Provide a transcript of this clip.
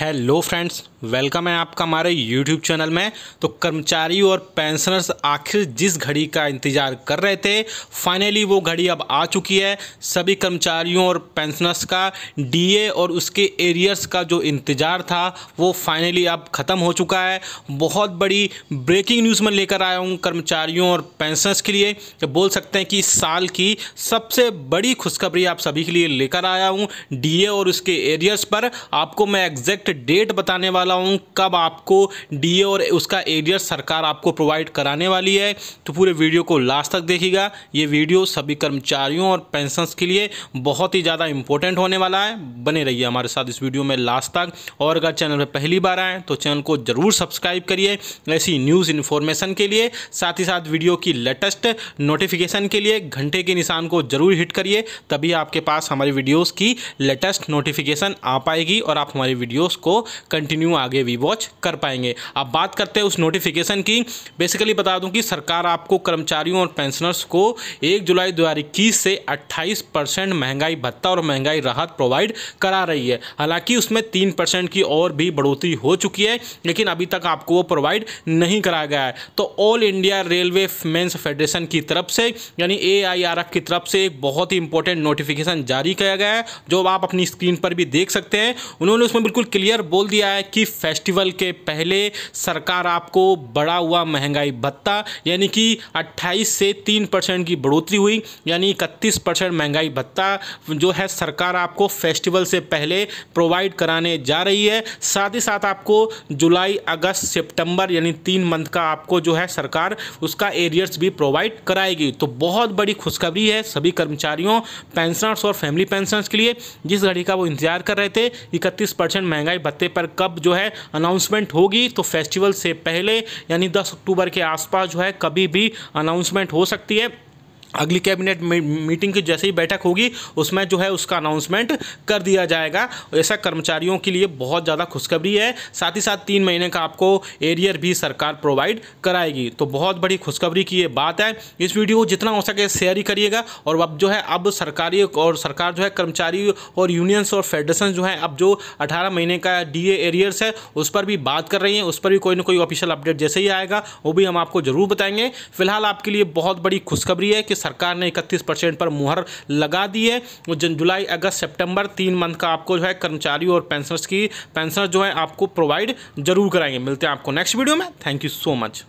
hello friends welcome है आपका हमारे यूट्यूब चैनल में तो कर्मचारी और पेंशनर्स आखिर जिस घड़ी का इंतज़ार कर रहे थे फाइनली वो घड़ी अब आ चुकी है सभी कर्मचारियों और पेंशनर्स का डीए और उसके एरियर्स का जो इंतज़ार था वो फाइनली अब ख़त्म हो चुका है बहुत बड़ी ब्रेकिंग न्यूज़ में लेकर आया हूँ कर्मचारियों और पेंशनर्स के लिए तो बोल सकते हैं कि साल की सबसे बड़ी खुशखबरी आप सभी के लिए लेकर आया हूँ डी और उसके एरियर्स पर आपको मैं एग्जैक्ट एग्जैक्ट डेट बताने वाला हूँ कब आपको डीए और उसका एरियर सरकार आपको प्रोवाइड कराने वाली है तो पूरे वीडियो को लास्ट तक देखिएगा ये वीडियो सभी कर्मचारियों और पेंशन के लिए बहुत ही ज़्यादा इंपॉर्टेंट होने वाला है बने रहिए हमारे साथ इस वीडियो में लास्ट तक और अगर चैनल पर पहली बार आएँ तो चैनल को ज़रूर सब्सक्राइब करिए ऐसी न्यूज़ इन्फॉर्मेशन के लिए साथ ही साथ वीडियो की लेटेस्ट नोटिफिकेशन के लिए घंटे के निशान को ज़रूर हिट करिए तभी आपके पास हमारी वीडियोज़ की लेटेस्ट नोटिफिकेशन आ पाएगी और आप हमारी वीडियो वीडियोस को कंटिन्यू आगे भी वॉच कर पाएंगे अब बात करते हैं उस नोटिफिकेशन की बेसिकली बता दूं कि सरकार आपको कर्मचारियों और पेंशनर्स को 1 जुलाई दो से 28 परसेंट महंगाई भत्ता और महंगाई राहत प्रोवाइड करा रही है हालांकि उसमें तीन परसेंट की और भी बढ़ोतरी हो चुकी है लेकिन अभी तक आपको वो प्रोवाइड नहीं कराया गया है तो All India Railway mens federation की तरफ से यानी ए की तरफ से एक बहुत ही इंपॉर्टेंट नोटिफिकेशन जारी किया गया है जो आप अपनी स्क्रीन पर भी देख सकते हैं उन्होंने उसमें बिल्कुल क्लियर बोल दिया है कि फेस्टिवल के पहले सरकार आपको बढ़ा हुआ महंगाई भत्ता यानी कि 28 से 3 परसेंट की बढ़ोतरी हुई यानी इकतीस परसेंट महंगाई भत्ता जो है सरकार आपको फेस्टिवल से पहले प्रोवाइड कराने जा रही है साथ ही साथ आपको जुलाई अगस्त सितंबर यानी तीन मंथ का आपको जो है सरकार उसका एरियर्स भी प्रोवाइड कराएगी तो बहुत बड़ी खुशखबरी है सभी कर्मचारियों पेंशनर्स और फैमिली पेंशनर्स के लिए जिस घड़ी का वो इंतजार कर रहे थे इकतीस परसेंट महंगाई महंगाई भत्ते पर कब जो है अनाउंसमेंट होगी तो फेस्टिवल से पहले यानी 10 अक्टूबर के आसपास जो है कभी भी अनाउंसमेंट हो सकती है अगली कैबिनेट मीटिंग की जैसे ही बैठक होगी उसमें जो है उसका अनाउंसमेंट कर दिया जाएगा ऐसा कर्मचारियों के लिए बहुत ज़्यादा खुशखबरी है साथ ही साथ तीन महीने का आपको एरियर भी सरकार प्रोवाइड कराएगी तो बहुत बड़ी खुशखबरी की ये बात है इस वीडियो को जितना हो सके शेयर ही करिएगा और अब जो है अब सरकारी और सरकार जो है कर्मचारी और यूनियंस और फेडरेशन जो है अब जो अठारह महीने का डी एरियर्स है उस पर भी बात कर रही है उस पर भी कोई ना कोई ऑफिशियल अपडेट जैसे ही आएगा वो भी हम आपको ज़रूर बताएंगे फिलहाल आपके लिए बहुत बड़ी खुशखबरी है कि सरकार ने इकतीस परसेंट पर मुहर लगा दी है जुलाई अगस्त सितंबर तीन मंथ का आपको जो है कर्मचारियों और पेंशनर्स की पेंशनर जो है आपको प्रोवाइड जरूर कराएंगे मिलते हैं आपको नेक्स्ट वीडियो में थैंक यू सो मच